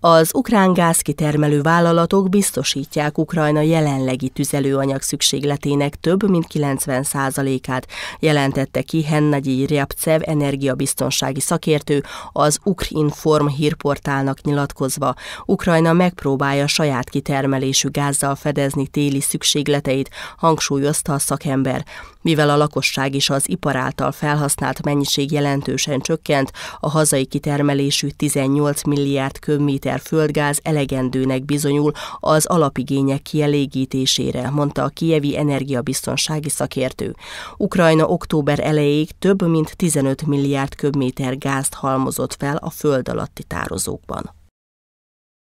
Az ukrán gázkitermelő vállalatok biztosítják Ukrajna jelenlegi tüzelőanyag szükségletének több mint 90%-át, jelentette ki Hennagyi Ryabcev energiabiztonsági szakértő az Ukrinform hírportálnak nyilatkozva. Ukrajna megpróbálja saját kitermelésű gázzal fedezni téli szükségleteit, hangsúlyozta a szakember. Mivel a lakosság is az ipar által felhasznált mennyiség jelentősen csökkent, a hazai kitermelésű 18 milliárd köbméter liter földgáz elegendőnek bizonyul az alapigények kielégítésére, mondta a kievi energiabiztonsági szakértő. Ukrajna október elejéig több mint 15 milliárd köbméter gázt halmozott fel a föld alatti tározókban.